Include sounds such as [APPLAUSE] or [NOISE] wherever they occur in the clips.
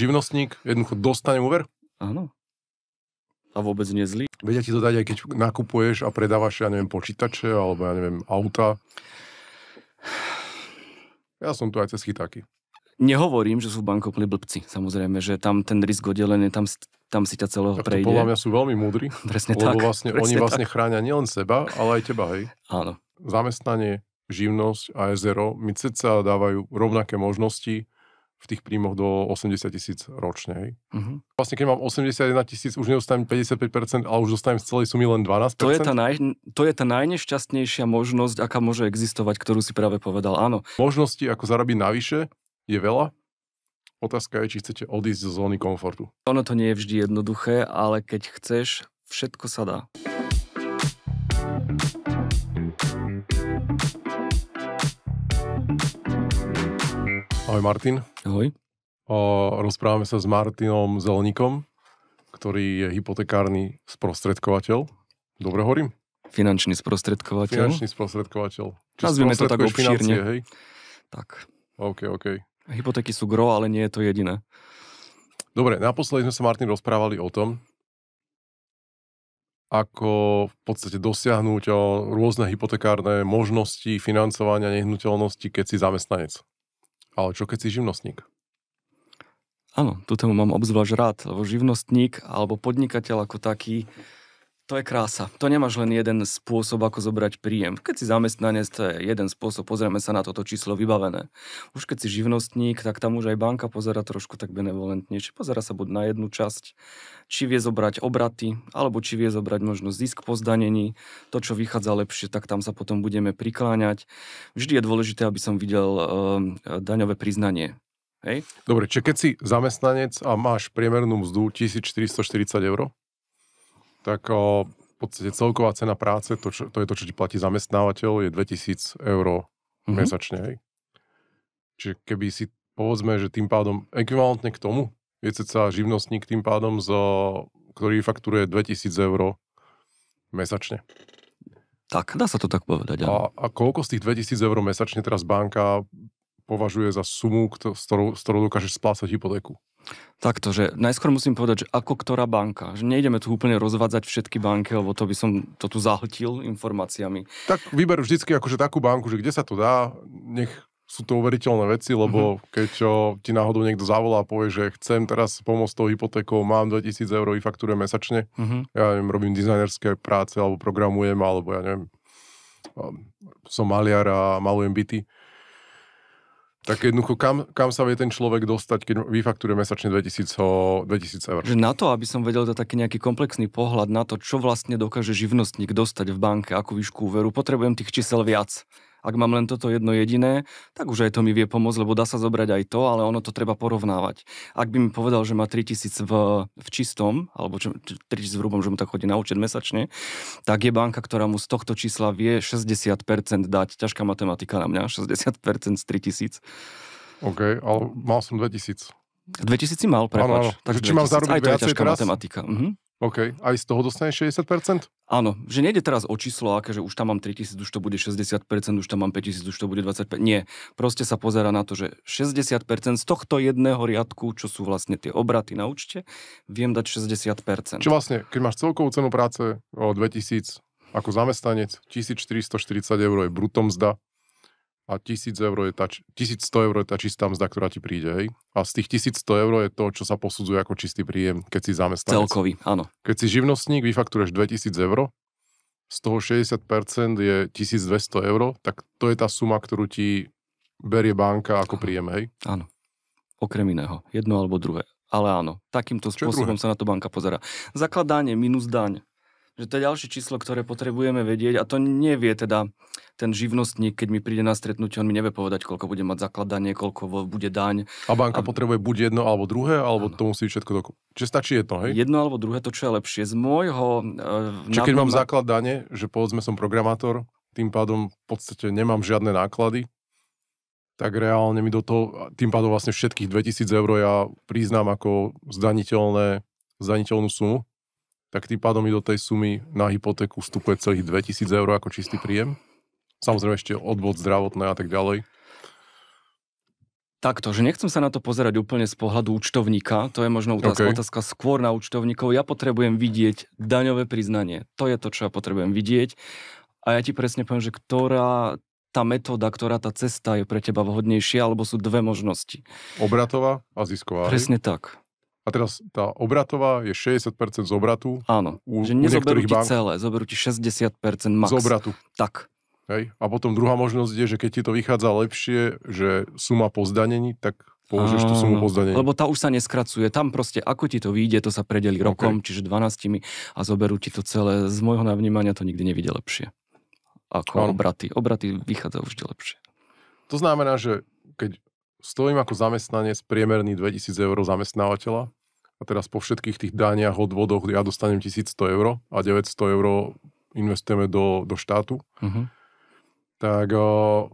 živnostník jednoducho dostane úver? Áno. A vôbec nie zlý. Vedia ti to dať, aj keď nakupuješ a predávaš, ja neviem, počítače alebo ja neviem, auta. Ja som tu aj cez chytáky. Nehovorím, že sú bankopli blbci, samozrejme, že tam ten risk oddelený, tam, tam si ťa celého tak prejde. podľa mňa sú veľmi múdri, [LAUGHS] presne lebo tak, vlastne presne oni vlastne tak. vlastne chránia nielen seba, ale aj teba, hej? Áno. Zamestnanie, živnosť a jezero mi ceca dávajú rovnaké možnosti, v tých príjmoch do 80 tisíc ročne. Hej. Uh-huh. Vlastne keď mám 81 tisíc, už nedostanem 55%, ale už dostanem z celej sumy len 12%. To je, tá naj, to je tá najnešťastnejšia možnosť, aká môže existovať, ktorú si práve povedal, áno. Možnosti, ako zarobiť navyše, je veľa. Otázka je, či chcete odísť z zóny komfortu. Ono to nie je vždy jednoduché, ale keď chceš, všetko sa dá. Ahoj Martin. Ahoj. O, rozprávame sa s Martinom Zelníkom, ktorý je hypotekárny sprostredkovateľ. Dobre hovorím? Finančný sprostredkovateľ. Finančný sprostredkovateľ. Či Nazvime to tak obšírne. Hej? Tak. OK, OK. Hypotéky sú gro, ale nie je to jediné. Dobre, naposledy sme sa, Martin, rozprávali o tom, ako v podstate dosiahnuť rôzne hypotekárne možnosti financovania nehnuteľnosti, keď si zamestnanec. Ale čo keď si živnostník? Áno, tú tému mám obzvlášť rád, lebo živnostník alebo podnikateľ ako taký to je krása. To nemáš len jeden spôsob, ako zobrať príjem. Keď si zamestnanec, to je jeden spôsob, pozrieme sa na toto číslo vybavené. Už keď si živnostník, tak tam už aj banka pozera trošku tak benevolentnejšie. Pozera sa buď na jednu časť, či vie zobrať obraty, alebo či vie zobrať možno zisk po zdanení. To, čo vychádza lepšie, tak tam sa potom budeme prikláňať. Vždy je dôležité, aby som videl um, daňové priznanie. Hej? Dobre, či keď si zamestnanec a máš priemernú mzdu 1440 eur, tak o, v podstate celková cena práce, to, čo, to je to, čo ti platí zamestnávateľ, je 2000 eur mm-hmm. mesačne. Hej. Čiže keby si, povedzme, že tým pádom ekvivalentne k tomu, je ceca živnostník tým pádom, z, ktorý fakturuje 2000 eur mesačne. Tak, dá sa to tak povedať. A, a koľko z tých 2000 eur mesačne teraz banka považuje za sumu, kto, ktorou, s ktorou dokážeš splácať hypotéku? Takto, že najskôr musím povedať, že ako ktorá banka, že nejdeme tu úplne rozvádzať všetky banky, lebo to by som to tu zahltil informáciami. Tak vyber vždycky akože takú banku, že kde sa to dá, nech sú to uveriteľné veci, lebo mm-hmm. keď čo, ti náhodou niekto zavolá a povie, že chcem teraz pomôcť tou hypotékou, mám 2000 eur, vyfaktúrujem mesačne, mm-hmm. ja neviem, robím dizajnerské práce, alebo programujem, alebo ja neviem, som maliar a malujem byty, tak jednoducho, kam, kam sa vie ten človek dostať, keď vyfaktúruje mesačne 2000, 2000 eur? Že na to, aby som vedel to taký nejaký komplexný pohľad na to, čo vlastne dokáže živnostník dostať v banke, akú výšku úveru, potrebujem tých čísel viac. Ak mám len toto jedno jediné, tak už aj to mi vie pomôcť, lebo dá sa zobrať aj to, ale ono to treba porovnávať. Ak by mi povedal, že má 3000 v, v čistom, alebo 3000 v hrubom, že mu tak chodí na účet mesačne, tak je banka, ktorá mu z tohto čísla vie 60% dať. Ťažká matematika na mňa, 60% z 3000. OK, ale mal som 2000. 2000 si mal, prepáč. Ano, ano. Takže či mám zarobiť aj to je ťažká teraz? matematika. Uh-huh. OK, aj z toho dostaneš 60%? Áno, že nejde teraz o číslo, aké, že už tam mám 3000, už to bude 60%, už tam mám 5000, už to bude 25%. Nie, proste sa pozera na to, že 60% z tohto jedného riadku, čo sú vlastne tie obraty na účte, viem dať 60%. Čo vlastne, keď máš celkovú cenu práce o 2000 ako zamestnanec, 1440 eur je brutom a 1000 eur je tá, 1100 eur je tá čistá mzda, ktorá ti príde. Hej? A z tých 1100 eur je to, čo sa posudzuje ako čistý príjem, keď si zamestnanec. Celkový, áno. Keď si živnostník, vyfaktúreš 2000 eur, z toho 60% je 1200 eur, tak to je tá suma, ktorú ti berie banka ako príjem, hej? Áno. Okrem iného. Jedno alebo druhé. Ale áno, takýmto Čo spôsobom sa na to banka pozera. Zakladanie minus daň že to je ďalšie číslo, ktoré potrebujeme vedieť a to nevie teda ten živnostník, keď mi príde na stretnutie, on mi nevie povedať, koľko bude mať zakladanie, koľko bude daň. A banka a... potrebuje buď jedno alebo druhé, alebo ano. to musí všetko dokon... Čiže stačí jedno, hej? Jedno alebo druhé, to čo je lepšie. Z môjho... Uh, Čiže keď mám zakladanie, že povedzme som programátor, tým pádom v podstate nemám žiadne náklady, tak reálne mi do toho, tým pádom vlastne všetkých 2000 eur ja priznám ako zdaniteľné, zdaniteľnú sumu tak tým pádom mi do tej sumy na hypotéku vstupuje celých 2000 eur ako čistý príjem. Samozrejme ešte odvod zdravotné a tak ďalej. Takto, že nechcem sa na to pozerať úplne z pohľadu účtovníka, to je možno otázka, okay. otázka skôr na účtovníkov. Ja potrebujem vidieť daňové priznanie. To je to, čo ja potrebujem vidieť. A ja ti presne poviem, že ktorá tá metóda, ktorá tá cesta je pre teba vhodnejšia, alebo sú dve možnosti. Obratová a zisková. Presne tak teraz tá obratová je 60% z obratu. Áno, u, že nezoberú ti bank... celé, zoberú ti 60% max. Z obratu. Tak. Hej. A potom druhá možnosť je, že keď ti to vychádza lepšie, že suma po zdanení, tak použiješ tú sumu po zdanení. Lebo tá už sa neskracuje. Tam proste, ako ti to vyjde, to sa predeli rokom, čiže 12 a zoberú ti to celé. Z môjho navnímania to nikdy nevidie lepšie. Ako ano. obraty. Obraty vychádzajú vždy lepšie. To znamená, že keď stojím ako zamestnanec priemerný 2000 eur zamestnávateľa, a teraz po všetkých tých dániach, odvodoch ja dostanem 1100 eur a 900 eur investujeme do, do štátu, uh-huh. tak o,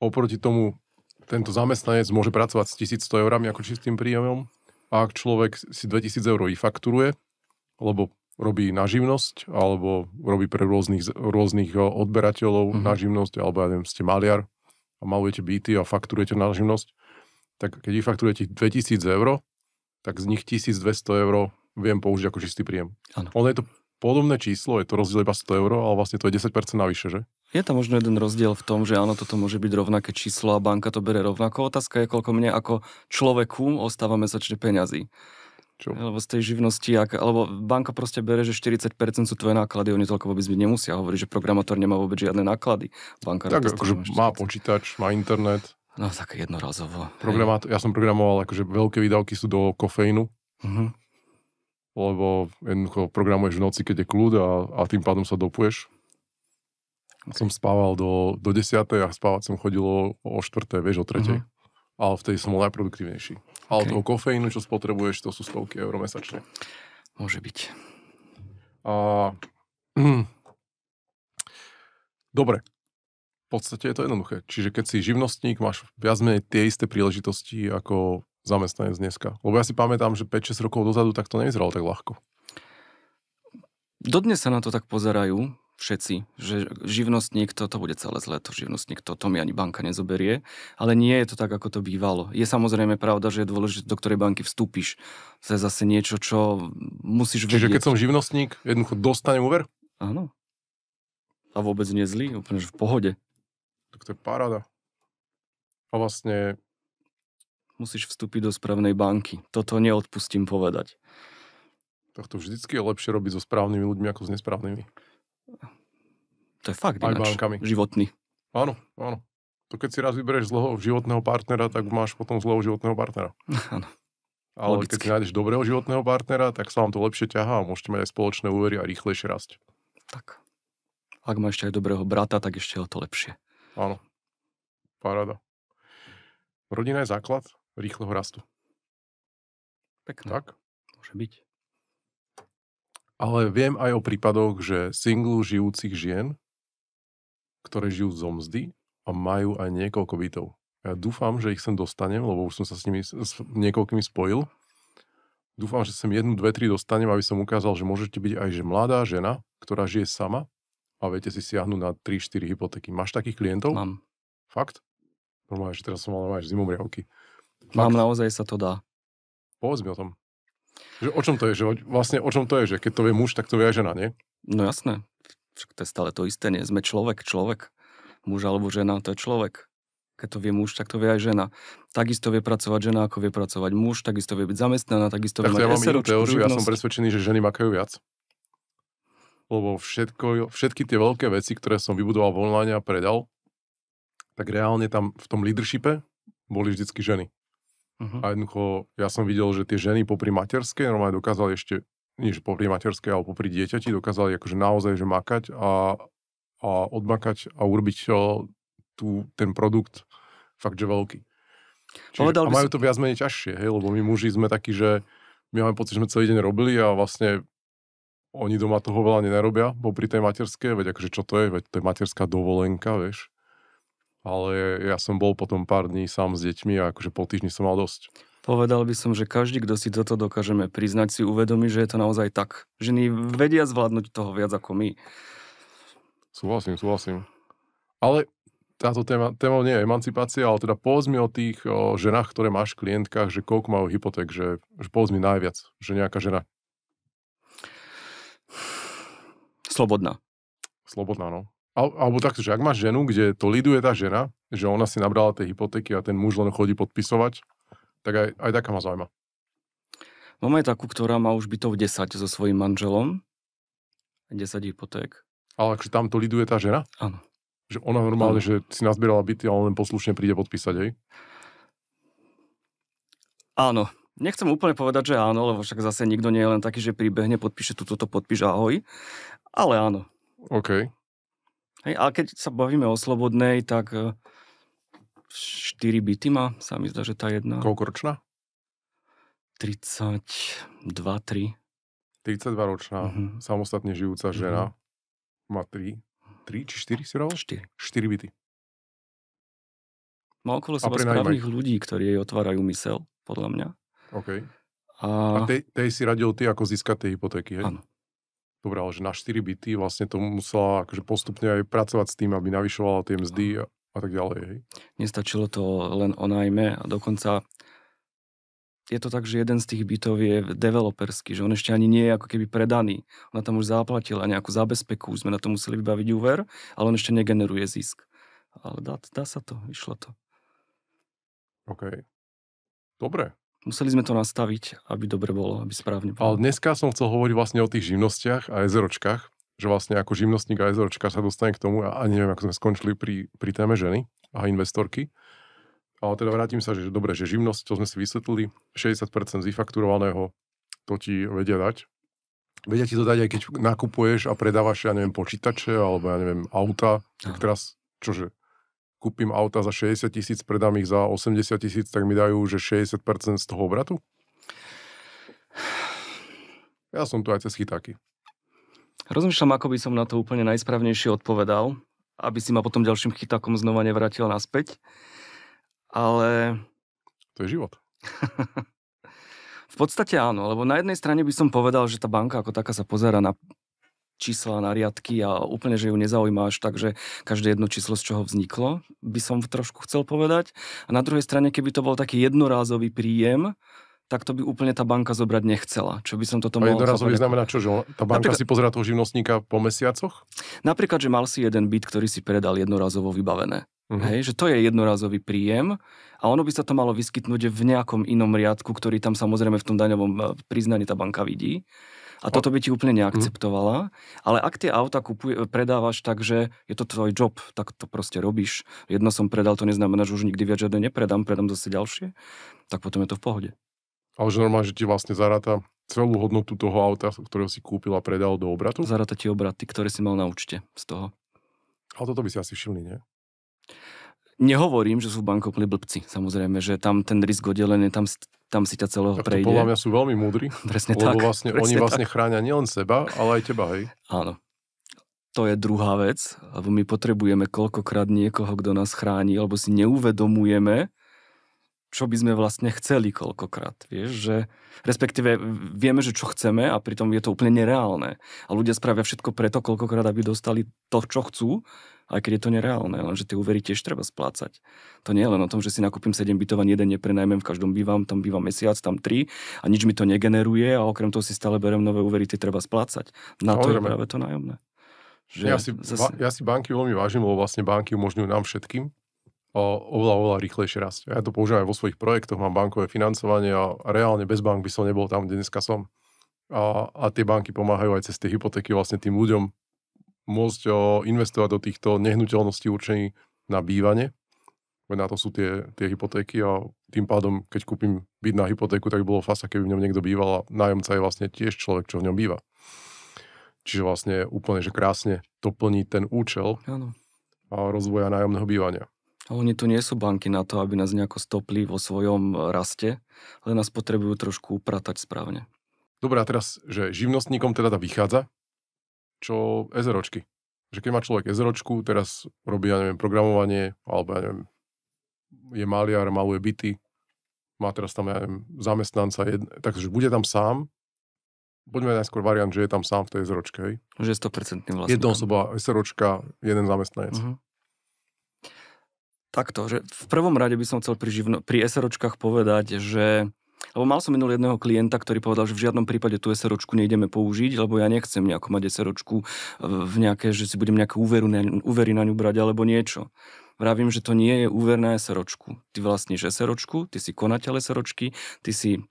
oproti tomu tento zamestnanec môže pracovať s 1100 eurami ako čistým príjemom a ak človek si 2000 eur fakturuje, lebo robí na živnosť, alebo robí pre rôznych, rôznych odberateľov uh-huh. na živnosť, alebo ja neviem, ste maliar a malujete byty a fakturujete na živnosť, tak keď fakturujete 2000 eur, tak z nich 1200 eur viem použiť ako čistý príjem. Ano. Ono je to podobné číslo, je to rozdiel iba 100 eur, ale vlastne to je 10% navyše, že? Je tam možno jeden rozdiel v tom, že áno, toto môže byť rovnaké číslo a banka to bere rovnako. Otázka je, koľko mne ako človeku ostáva mesačne peňazí. Čo? Lebo z tej živnosti, ak, alebo banka proste bere, že 40% sú tvoje náklady, oni toľko vôbec byť nemusia. Hovorí, že programátor nemá vôbec žiadne náklady. Banka tak, akože má počítač, má internet. No tak jednorazovo. Programátor, ja som programoval, akože veľké výdavky sú do kofeínu. Mm-hmm. Lebo jednoducho programuješ v noci, keď je kľud a, a tým pádom sa dopuješ. Okay. Som spával do, do desiatej a spávať som chodil o, o vieš, o tretej. Mm-hmm. Ale vtedy som bol najproduktívnejší. Okay. Ale toho kofeínu, čo spotrebuješ, to sú stovky eur mesačne. Môže byť. A... [CLEARS THROAT] Dobre, podstate je to jednoduché. Čiže keď si živnostník, máš viac menej tie isté príležitosti ako zamestnanec dneska. Lebo ja si pamätám, že 5-6 rokov dozadu tak to nevyzeralo tak ľahko. Dodnes sa na to tak pozerajú všetci, že živnostník, to, to bude celé zlé, to živnostník, to, to mi ani banka nezoberie, ale nie je to tak, ako to bývalo. Je samozrejme pravda, že je dôležité, do ktorej banky vstúpiš. To je zase niečo, čo musíš Čiže vedieť. Čiže keď som živnostník, jednoducho dostanem úver? Áno. A vôbec nie zlý, úplne že v pohode. Tak to je paráda. A vlastne... Musíš vstúpiť do správnej banky. Toto neodpustím povedať. Tak to vždycky je lepšie robiť so správnymi ľuďmi ako s nesprávnymi. To je fakt Aj bankami. Životný. Áno, áno. To keď si raz vyberieš zlého životného partnera, tak máš potom zlého životného partnera. [LAUGHS] Áno. Ale Logicky. keď si nájdeš dobrého životného partnera, tak sa vám to lepšie ťahá a môžete mať aj spoločné úvery a rýchlejšie rásť. Tak. Ak máš ešte aj dobrého brata, tak ešte o to lepšie. Áno. Paráda. Rodina je základ rýchleho rastu. Pekné. Tak? Môže byť. Ale viem aj o prípadoch, že singlu žijúcich žien, ktoré žijú zo mzdy a majú aj niekoľko bytov. Ja dúfam, že ich sem dostanem, lebo už som sa s nimi s niekoľkými spojil. Dúfam, že sem jednu, dve, tri dostanem, aby som ukázal, že môžete byť aj že mladá žena, ktorá žije sama a viete si siahnuť na 3-4 hypotéky. Máš takých klientov? Mám. Fakt? Normálne, že teraz som mal normálne riavky. Mám, naozaj sa to dá. Povedz mi o tom. Že o čom to je? Že vlastne o čom to je? Že keď to vie muž, tak to vie aj žena, nie? No jasné. Však to je stále to isté, nie? Sme človek, človek. Muž alebo žena, to je človek. Keď to vie muž, tak to vie aj žena. Takisto vie pracovať žena, ako vie pracovať muž, takisto vie byť zamestnaná, takisto tak mať ja mám teóriu, ja som presvedčený, že ženy makajú viac lebo všetko, všetky tie veľké veci, ktoré som vybudoval v online a predal, tak reálne tam v tom leadershipe boli vždycky ženy. Uh-huh. A jednoducho, ja som videl, že tie ženy popri materskej normálne dokázali ešte, nie že popri materskej, ale popri dieťati, dokázali akože naozaj že makať a, a odmakať a urobiť o, eh, tú, ten produkt fakt, že veľký. Čiže, a majú to viac menej ťažšie, hej, lebo my muži sme takí, že my máme pocit, že sme celý deň robili a vlastne oni doma toho veľa nenarobia, bo pri tej materskej, veď akože čo to je, veď to je materská dovolenka, vieš. Ale ja som bol potom pár dní sám s deťmi a akože po týždni som mal dosť. Povedal by som, že každý, kto si toto dokážeme priznať, si uvedomí, že je to naozaj tak. Ženy vedia zvládnuť toho viac ako my. Súhlasím, súhlasím. Ale táto téma, téma nie je emancipácia, ale teda povedz mi o tých o ženách, ktoré máš v klientkách, že koľko majú hypoték, že, že povedz mi najviac, že nejaká žena Slobodná. Slobodná, no. Al, alebo takto, že ak máš ženu, kde to líduje tá žena, že ona si nabrala tie hypotéky a ten muž len chodí podpisovať, tak aj, aj taká ma zaujíma. Mám aj takú, ktorá má už bytov 10 so svojím manželom. 10 hypoték. Ale akže tam to liduje tá žena? Áno. Že ona normálne, ano. že si nazbierala byty a on len poslušne príde podpísať, hej? Áno, Nechcem úplne povedať, že áno, lebo však zase nikto nie je len taký, že príbehne podpíše tu, toto podpíš, ahoj. Ale áno. OK. Hej, ale keď sa bavíme o slobodnej, tak 4 eh, byty má, sa mi zdá, že tá jedna. Koľko ročná? 32, 3. 32 ročná, mm-hmm. samostatne žijúca mhm. žena. Mm-hmm. Má 3, 3 či 4 si robil? 4. 4 byty. Má okolo seba správnych ľudí, ktorí jej otvárajú mysel, podľa mňa. OK. A, a tej, tej si radil ty, ako získať tie hypotéky, hej? Áno. Dobre, ale že na 4 byty vlastne to musela akože postupne aj pracovať s tým, aby navyšovala tie mzdy a, a tak ďalej, hej? Nestačilo to len o najmä a dokonca je to tak, že jeden z tých bytov je developerský, že on ešte ani nie je ako keby predaný. Ona tam už zaplatila nejakú zabezpeku. sme na to museli vybaviť úver, ale on ešte negeneruje zisk. Ale dá, dá sa to, išlo to. OK. Dobre. Museli sme to nastaviť, aby dobre bolo, aby správne bolo. Ale dneska som chcel hovoriť vlastne o tých živnostiach a ezeročkách, že vlastne ako živnostník a ezeročka sa dostane k tomu, a, a neviem, ako sme skončili pri, pri téme ženy a investorky. Ale teda vrátim sa, že dobre, že živnosť, to sme si vysvetlili, 60% zifakturovaného to ti vedia dať. Vedia ti to dať, aj keď nakupuješ a predávaš, ja neviem, počítače alebo ja neviem, auta, tak teraz čože kúpim auta za 60 tisíc, predám ich za 80 tisíc, tak mi dajú, že 60% z toho obratu? Ja som tu aj cez chytáky. Rozmýšľam, ako by som na to úplne najsprávnejšie odpovedal, aby si ma potom ďalším chytákom znova nevrátil naspäť. Ale... To je život. [LAUGHS] v podstate áno, lebo na jednej strane by som povedal, že tá banka ako taká sa pozera na čísla na riadky a úplne, že ju nezaujíma až tak, že každé jedno číslo, z čoho vzniklo, by som trošku chcel povedať. A na druhej strane, keby to bol taký jednorázový príjem, tak to by úplne tá banka zobrať nechcela. Čo by som toto mal... Jednorazový znamená čo, že tá banka napríklad, si pozerá toho živnostníka po mesiacoch? Napríklad, že mal si jeden byt, ktorý si predal jednorazovo vybavené. Uh-huh. Hej, že to je jednorazový príjem a ono by sa to malo vyskytnúť v nejakom inom riadku, ktorý tam samozrejme v tom daňovom eh, priznaní tá banka vidí. A toto by ti úplne neakceptovala. Ale ak tie auta kupuje, predávaš tak, že je to tvoj job, tak to proste robíš. Jedno som predal, to neznamená, že už nikdy viac žiadne nepredám, predám zase ďalšie, tak potom je to v pohode. Ale že normálne, že ti vlastne zaráta celú hodnotu toho auta, ktorého si kúpil a predal do obratu? Zaráta ti obraty, ktoré si mal na účte z toho. Ale toto by si asi všimli, nie? Nehovorím, že sú bankopli blbci, samozrejme, že tam ten risk oddelený, tam, tam si ťa celého tak prejde. podľa mňa sú veľmi múdri, [LAUGHS] presne lebo tak, vlastne presne oni vlastne tak. vlastne chránia nielen seba, ale aj teba, hej? Áno. To je druhá vec, lebo my potrebujeme koľkokrát niekoho, kto nás chráni, alebo si neuvedomujeme, čo by sme vlastne chceli koľkokrát, vieš, že respektíve vieme, že čo chceme a pritom je to úplne nereálne. A ľudia spravia všetko preto, koľkokrát, aby dostali to, čo chcú, aj keď je to nereálne, lenže tie úvery tiež treba splácať. To nie je len o tom, že si nakúpim 7 bytov, jeden neprenajmem, v každom bývam, tam bývam mesiac, tam 3 a nič mi to negeneruje a okrem toho si stále berem nové úvery, tie treba splácať. Na to je práve to nájomné. Že ja, si, zase... ja si banky veľmi vážim, lebo vlastne banky umožňujú nám všetkým oveľa, oveľa rýchlejšie rast. Ja to používam aj vo svojich projektoch, mám bankové financovanie a reálne bez bank by som nebol tam, kde dneska som. A, a tie banky pomáhajú aj cez tie hypotéky vlastne tým ľuďom môcť investovať do týchto nehnuteľností určených na bývanie. Veď na to sú tie, tie hypotéky a tým pádom, keď kúpim byt na hypotéku, tak by bolo fasa, keby v ňom niekto býval a nájomca je vlastne tiež človek, čo v ňom býva. Čiže vlastne úplne, že krásne to plní ten účel ano. a rozvoja nájomného bývania. A oni tu nie sú banky na to, aby nás nejako stopli vo svojom raste, ale nás potrebujú trošku upratať správne. Dobre, a teraz, že živnostníkom teda tá vychádza, čo SROčky. Že keď má človek SROčku, teraz robí, ja neviem, programovanie, alebo ja neviem, je maliar, maluje byty, má teraz tam, ja neviem, zamestnanca, jedne, takže bude tam sám, poďme najskôr variant, že je tam sám v tej SROčke, hej? Že je 100% vlastne. Jedna osoba, SROčka, jeden zamestnanec. Uh-huh. Takto, že v prvom rade by som chcel pri, živno, pri SROčkách povedať, že lebo mal som minul jedného klienta, ktorý povedal, že v žiadnom prípade tú SROčku nejdeme použiť, lebo ja nechcem nejako mať SROčku v nejaké, že si budem nejakú úveru na, úvery na ňu brať alebo niečo. Vravím, že to nie je úver na SROčku. Ty vlastníš SROčku, ty si konateľ SROčky, ty si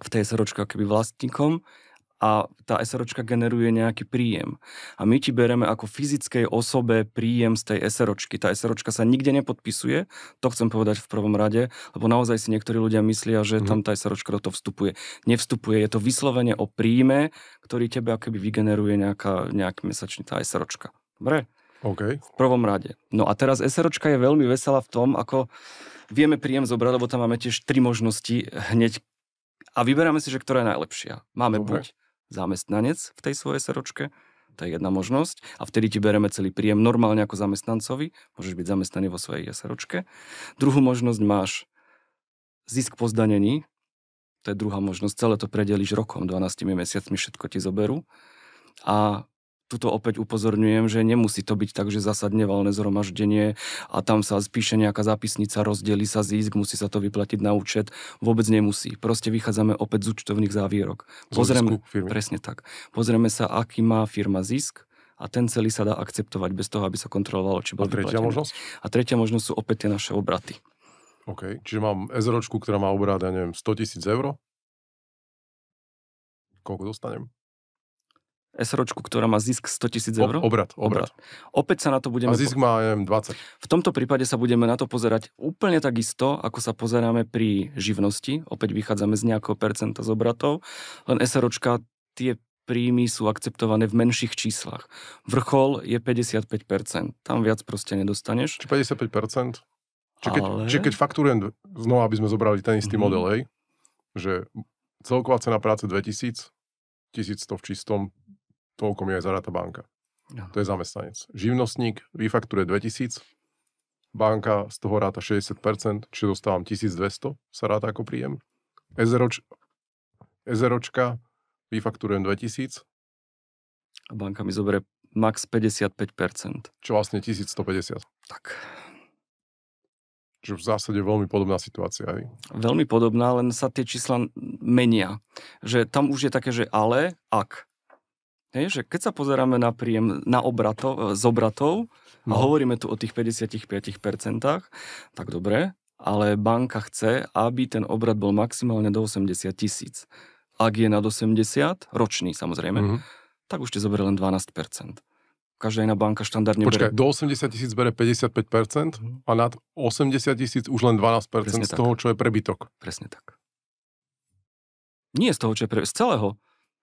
v tej SROčke keby vlastníkom, a tá SROčka generuje nejaký príjem. A my ti bereme ako fyzickej osobe príjem z tej SROčky. Tá SROčka sa nikde nepodpisuje, to chcem povedať v prvom rade, lebo naozaj si niektorí ľudia myslia, že mm. tam tá SROčka do toho vstupuje. Nevstupuje, je to vyslovene o príjme, ktorý tebe akoby vygeneruje nejaká, nejaký mesačný tá SROčka. Dobre? Okay. V prvom rade. No a teraz SROčka je veľmi veselá v tom, ako vieme príjem zobrať, lebo tam máme tiež tri možnosti hneď a vyberáme si, že ktorá je najlepšia. Máme Dobre. buď zamestnanec v tej svojej SROčke, to je jedna možnosť. A vtedy ti bereme celý príjem normálne ako zamestnancovi. Môžeš byť zamestnaný vo svojej SROčke. Druhú možnosť máš zisk po zdanení. To je druhá možnosť. Celé to predelíš rokom, 12 mesiacmi všetko ti zoberú. A tuto opäť upozorňujem, že nemusí to byť tak, že zasadne valné zhromaždenie a tam sa spíše nejaká zápisnica, rozdeli sa zisk, musí sa to vyplatiť na účet. Vôbec nemusí. Proste vychádzame opäť z účtovných závierok. Pozrieme, presne tak. Pozrieme sa, aký má firma zisk, a ten celý sa dá akceptovať bez toho, aby sa kontrolovalo, či bol a tretia vyplatený. možnosť? A tretia možnosť sú opäť tie naše obraty. OK, čiže mám SROčku, ktorá má obrat, ja neviem, 100 tisíc eur. Koľko dostanem? SROčku, ktorá má zisk 100 tisíc eur. Obrad, obrad. Opäť sa na to budeme... A zisk má, neviem, 20. V tomto prípade sa budeme na to pozerať úplne takisto, ako sa pozeráme pri živnosti. Opäť vychádzame z nejakého percenta z obratov. Len SROčka tie príjmy sú akceptované v menších číslach. Vrchol je 55%. Tam viac proste nedostaneš. Či 55%? Či keď, Ale... či keď fakturujem, znova aby sme zobrali ten istý mm-hmm. model, hej, že celková cena práce 2000, 1100 v čistom, toľko mi aj zaráta banka. No. To je zamestnanec. Živnostník vyfakturuje 2000, banka z toho ráta 60%, čiže dostávam 1200, sa ráta ako príjem. Ezeroč, ezeročka vyfakturujem 2000. A banka mi zoberie max 55%. Čo vlastne 1150. Tak. Čiže v zásade veľmi podobná situácia. Aj. Veľmi podobná, len sa tie čísla menia. Že tam už je také, že ale, ak. Hej, že keď sa pozeráme na príjem na obrato, e, z obratov no. a mhm. hovoríme tu o tých 55%, tak dobre, ale banka chce, aby ten obrat bol maximálne do 80 tisíc. Ak je nad 80, ročný samozrejme, mm-hmm. tak už ti zoberie len 12%. Každá iná banka štandardne Počkaj, bere... do 80 tisíc bere 55% mhm. a nad 80 tisíc už len 12% Presne z tak. toho, čo je prebytok. Presne tak. Nie z toho, čo je prebytok, z celého.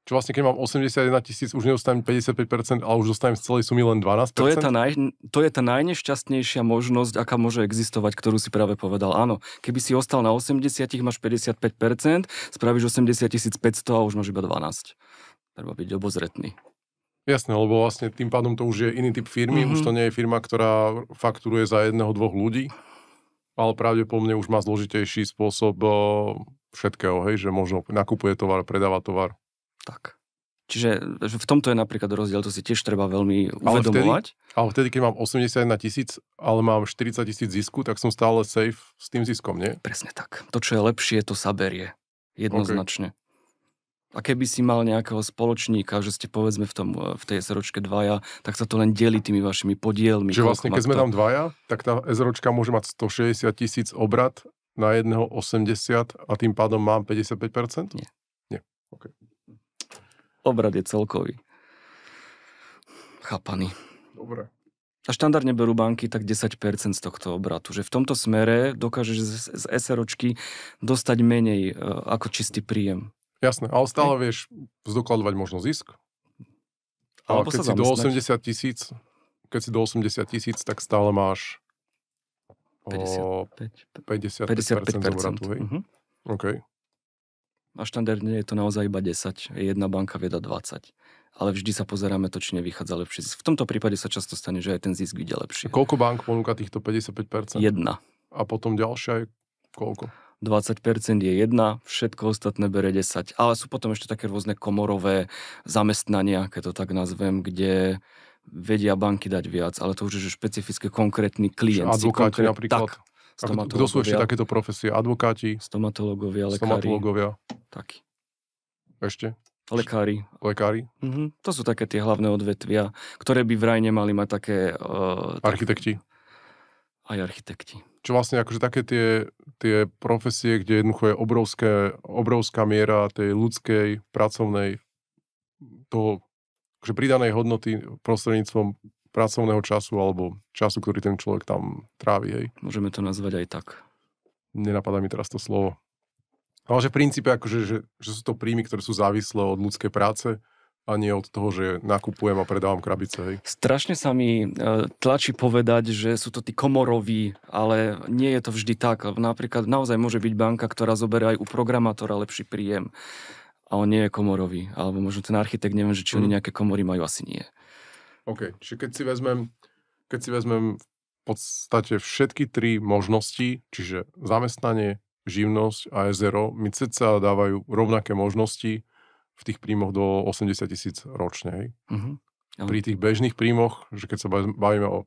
Čo vlastne, keď mám 81 tisíc, už nedostanem 55%, ale už dostávam z celej sumy len 12%? To je, tá naj, to je tá najnešťastnejšia možnosť, aká môže existovať, ktorú si práve povedal. Áno, keby si ostal na 80, máš 55%, spravíš 80 500 a už máš iba 12. Treba byť obozretný. Jasné, lebo vlastne tým pádom to už je iný typ firmy, mm-hmm. už mhm. to nie je firma, ktorá fakturuje za jedného, dvoch ľudí, ale pravdepodobne už má zložitejší spôsob eh, všetkého, hej, že možno nakupuje tovar, predáva tovar. Tak. Čiže v tomto je napríklad rozdiel, to si tiež treba veľmi uvedomovať. Ale vtedy, ale vtedy keď mám 81 tisíc, ale mám 40 tisíc zisku, tak som stále safe s tým ziskom, nie? Presne tak. To, čo je lepšie, to sa berie. Jednoznačne. Okay. A keby si mal nejakého spoločníka, že ste povedzme v, tom, v tej SROčke dvaja, tak sa to len delí tými vašimi podielmi. Že vlastne, keď sme tam dvaja, tak tá SROčka môže mať 160 tisíc obrad na jedného 80 a tým pádom mám 55%? Nie. Nie. Okay. Obrad je celkový. Chápaný. Dobre. A štandardne berú banky tak 10% z tohto obratu. Že v tomto smere dokážeš z, SROčky dostať menej e, ako čistý príjem. Jasné, ale stále vieš zdokladovať možno zisk. Alebo keď si do 80 tisíc, keď si do 80 tisíc, tak stále máš 55, 55% obratu. Hej? Uh-huh. OK. A štandardne je to naozaj iba 10, jedna banka vieda 20 ale vždy sa pozeráme to, či nevychádza lepší V tomto prípade sa často stane, že aj ten zisk vyjde lepšie. A koľko bank ponúka týchto 55%? Jedna. A potom ďalšia je koľko? 20% je jedna, všetko ostatné bere 10. Ale sú potom ešte také rôzne komorové zamestnania, keď to tak nazvem, kde vedia banky dať viac, ale to už je špecifické konkrétny klient. Advokáti konkrét... napríklad. Tak, kto sú ešte takéto profesie? Advokáti? Stomatológovia, lekári. Stomatológovia. Taký. Ešte? Lekári. Lekári? Mhm. To sú také tie hlavné odvetvia, ktoré by vraj nemali mať také... Uh, architekti? Aj architekti. Čo vlastne akože také tie, tie profesie, kde jednoducho je obrovské, obrovská miera tej ľudskej, pracovnej, toho akože pridanej hodnoty prostredníctvom pracovného času alebo času, ktorý ten človek tam trávi. Hej. Môžeme to nazvať aj tak. Nenapadá mi teraz to slovo. Ale že v princípe, akože, že, že sú to príjmy, ktoré sú závislé od ľudskej práce a nie od toho, že nakupujem a predávam krabice. Hej. Strašne sa mi e, tlačí povedať, že sú to tí komoroví, ale nie je to vždy tak. Napríklad naozaj môže byť banka, ktorá zoberá aj u programátora lepší príjem a on nie je komorový. Alebo možno ten architekt, neviem, že či mm. oni mhm. nejaké komory majú, asi nie. OK, čiže keď si vezmem, keď si vezmem v podstate všetky tri možnosti, čiže zamestnanie, živnosť a SRO, mi ceca dávajú rovnaké možnosti v tých príjmoch do 80 tisíc ročne. Uh-huh. Pri tých bežných príjmoch, že keď sa bavíme o,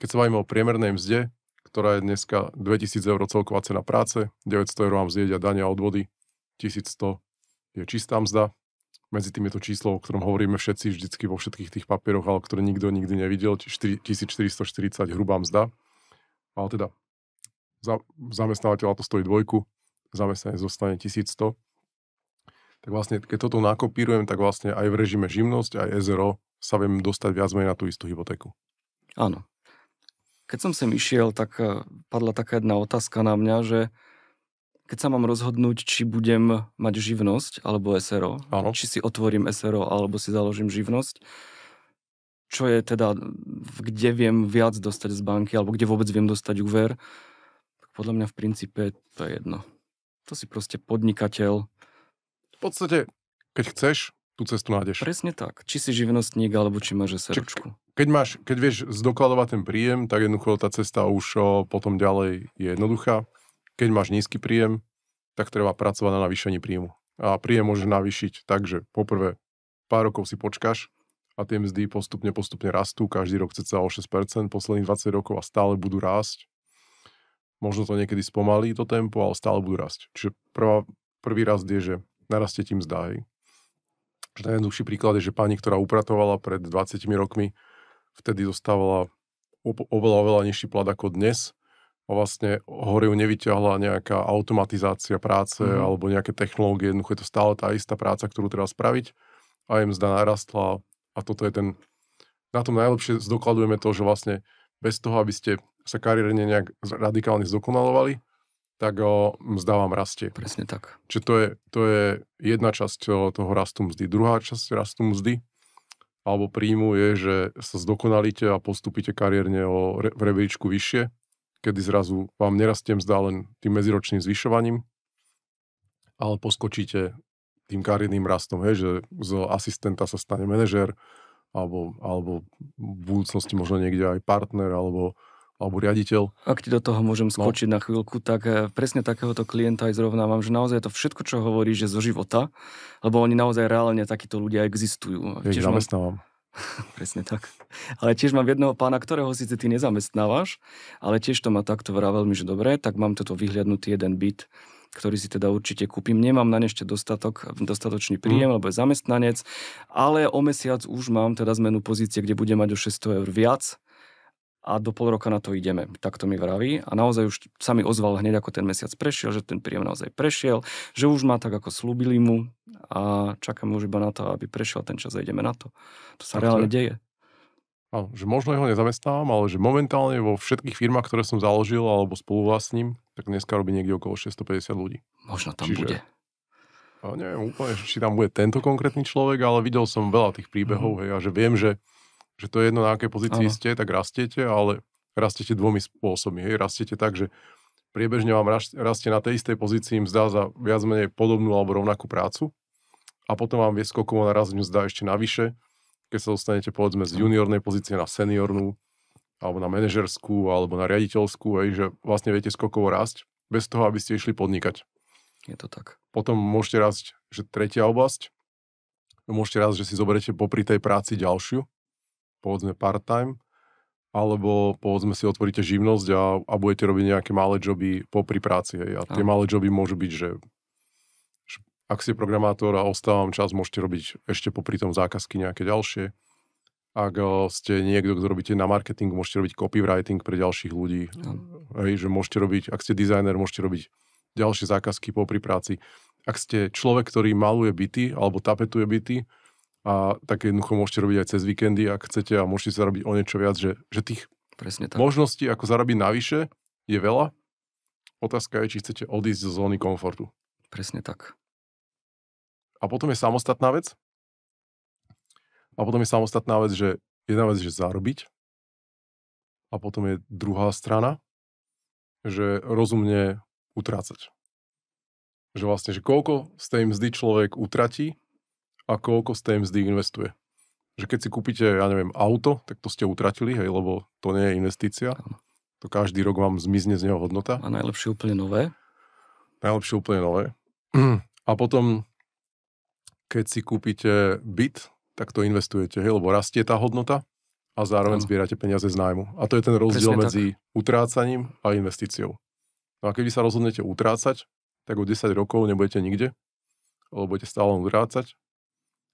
keď sa bavíme o priemernej mzde, ktorá je dneska 2000 eur celková cena práce, 900 eur vám zjedia dania odvody, 1100 je čistá mzda, medzi tým je to číslo, o ktorom hovoríme všetci vždycky vo všetkých tých papieroch, ale ktoré nikto nikdy nevidel, 1440 hrubá mzda. Ale teda za, zamestnávateľa to stojí dvojku, zamestnanec zostane 1100. Tak vlastne, keď toto nakopírujem, tak vlastne aj v režime živnosť, aj SRO sa viem dostať viac menej na tú istú hypotéku. Áno. Keď som sem išiel, tak eh, padla taká jedna otázka na mňa, že keď sa mám rozhodnúť, či budem mať živnosť alebo SRO, ano. či si otvorím SRO alebo si založím živnosť, čo je teda, kde viem viac dostať z banky alebo kde vôbec viem dostať úver, tak podľa mňa v princípe to je jedno. To si proste podnikateľ. V podstate, keď chceš, tú cestu nájdeš. Presne tak. Či si živnostník, alebo či máš SROčku. Keď, máš, keď vieš zdokladovať ten príjem, tak jednoducho tá cesta už potom ďalej je jednoduchá. Keď máš nízky príjem, tak treba pracovať na navýšení príjmu. A príjem môžeš navýšiť tak, že poprvé pár rokov si počkáš a tie mzdy postupne, postupne rastú, každý rok cca o 6%, posledných 20 rokov a stále budú rásť. Možno to niekedy spomalí to tempo, ale stále budú rásť. Čiže prvá, prvý rast je, že narastie tým mzda. Najjednoduchší príklad je, že pani, ktorá upratovala pred 20 rokmi, vtedy dostávala oveľa, oveľa nižší plat ako dnes a vlastne hore ju nevyťahla nejaká automatizácia práce mm-hmm. alebo nejaké technológie, jednoducho je to stále tá istá práca, ktorú treba spraviť a im zda narastla a toto je ten, na tom najlepšie zdokladujeme to, že vlastne bez toho, aby ste sa kariérne nejak radikálne zdokonalovali, tak o, mzda vám rastie. Presne tak. Čiže to je, to je jedna časť toho rastu mzdy. Druhá časť rastu mzdy alebo príjmu je, že sa zdokonalíte a postupíte kariérne o re, v rebríčku vyššie kedy zrazu vám nerastie mzda len tým medziročným zvyšovaním, ale poskočíte tým kariérnym rastom, hej, že z asistenta sa stane manažer, alebo, alebo v budúcnosti možno niekde aj partner, alebo, alebo riaditeľ. Ak ti do toho môžem no. skočiť no. na chvíľku, tak eh, presne takéhoto klienta aj zrovnávam, že naozaj to všetko, čo hovoríš, je zo života, lebo oni naozaj reálne takíto ľudia existujú. Ja ich zamestnávam. Mám [LAUGHS] Presne tak. Ale tiež mám jedného pána, ktorého síce ty nezamestnávaš, ale tiež to má takto vrá veľmi že dobre, tak mám toto vyhliadnutý jeden byt, ktorý si teda určite kúpim. Nemám na ešte dostatok, dostatočný príjem, mm. lebo je zamestnanec, ale o mesiac už mám teda zmenu pozície, kde budem mať o 600 eur viac, a do pol roka na to ideme. Tak to mi vraví a naozaj už sa mi ozval hneď ako ten mesiac prešiel, že ten príjem naozaj prešiel, že už má tak ako slúbili mu a čakám už iba na to, aby prešiel ten čas a ideme na to. To sa tak reálne to deje. Áno, že možno ho nezamestnávam, ale že momentálne vo všetkých firmách, ktoré som založil alebo spoluvlastním, tak dneska robí niekde okolo 650 ľudí. Možno tam Čiže, bude. A neviem úplne, či tam bude tento konkrétny človek, ale videl som veľa tých príbehov mm-hmm. hej, a že viem, že že to je jedno, na akej pozícii ano. ste, tak rastiete, ale rastiete dvomi spôsobmi. Hej. Rastiete tak, že priebežne vám rastie na tej istej pozícii mzda za viac menej podobnú alebo rovnakú prácu a potom vám vie skokovo naraz mzda ešte navyše, keď sa dostanete povedzme z juniornej pozície na seniornú, alebo na manažerskú, alebo na riaditeľskú, hej, že vlastne viete skokovo rásť, bez toho, aby ste išli podnikať. Je to tak. Potom môžete rásť, že tretia oblasť, môžete rásť, že si zoberete popri tej práci ďalšiu, povedzme part-time, alebo povedzme si otvoríte živnosť a, a budete robiť nejaké malé joby popri práci. Hej. A tie malé joby môžu byť, že, že ak ste programátor a ostávam čas, môžete robiť ešte popri tom zákazky nejaké ďalšie. Ak eh, ste niekto, kto robíte na marketing, môžete robiť copywriting pre ďalších ľudí. Hej, že môžete robiť, ak ste dizajner, môžete robiť ďalšie zákazky popri práci. Ak ste človek, ktorý maluje byty alebo tapetuje byty, a tak jednoducho môžete robiť aj cez víkendy, ak chcete a môžete zarobiť o niečo viac, že, že tých Presne tak. možností, ako zarobiť navyše, je veľa. Otázka je, či chcete odísť zo zóny komfortu. Presne tak. A potom je samostatná vec. A potom je samostatná vec, že jedna vec, že zarobiť. A potom je druhá strana, že rozumne utrácať. Že vlastne, že koľko z tej mzdy človek utratí a koľko z tej mzdy investuje. Že keď si kúpite, ja neviem, auto, tak to ste utratili, hej, lebo to nie je investícia. Ano. To každý rok vám zmizne z neho hodnota. A najlepšie úplne nové. Najlepšie úplne nové. [CLEARS THROAT] A potom, keď si kúpite byt, tak to investujete, hej, lebo rastie tá hodnota a zároveň ano. zbierate peniaze z nájmu. A to je ten rozdiel Presne medzi tak. utrácaním a investíciou. No a keď vy sa rozhodnete utrácať, tak o 10 rokov nebudete nikde, lebo budete stále utrácať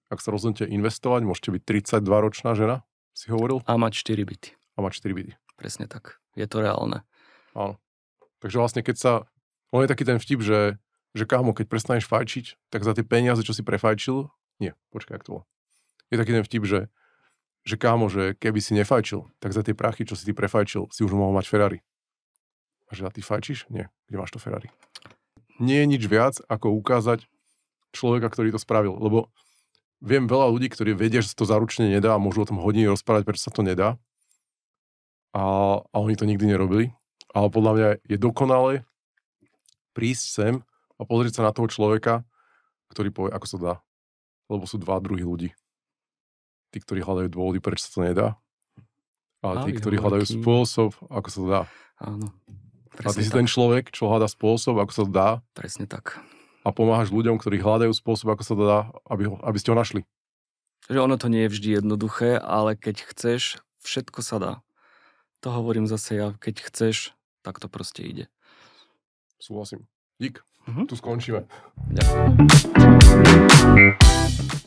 ak sa rozhodnete investovať, môžete byť 32-ročná žena, si hovoril? A mať 4 byty. A mať 4 byty. Presne tak. Je to reálne. Áno. Takže vlastne keď sa... On je taký ten vtip, že, že kámo, keď prestaneš fajčiť, tak za tie peniaze, čo si prefajčil... Nie, počkaj, ak to bolo. Je taký ten vtip, že, že kámo, že keby si nefajčil, tak za tie prachy, čo si ty prefajčil, si už mohol mať Ferrari. A že a ty fajčíš? Nie, kde máš to Ferrari? Nie je nič viac, ako ukázať človeka, ktorý to spravil. Lebo viem veľa ľudí, ktorí vedia, že sa to zaručne nedá a môžu o tom hodiny rozprávať, prečo sa to nedá. A, a oni to nikdy nerobili. Ale podľa mňa je dokonale prísť sem a pozrieť sa na toho človeka, ktorý povie, ako sa dá. Lebo sú dva druhy ľudí. Tí, ktorí hľadajú dôvody, prečo sa to nedá. A tí, ktorí hľadajú spôsob, ako sa to dá. Áno. Presne a ty tak. si ten človek, čo hľadá spôsob, ako sa to dá. Presne tak a pomáhaš ľuďom, ktorí hľadajú spôsob, ako sa to dá, aby, ho, aby ste ho našli. Že ono to nie je vždy jednoduché, ale keď chceš, všetko sa dá. To hovorím zase ja, keď chceš, tak to proste ide. Súhlasím. Dík. Mm-hmm. Tu skončíme. Ďakujem.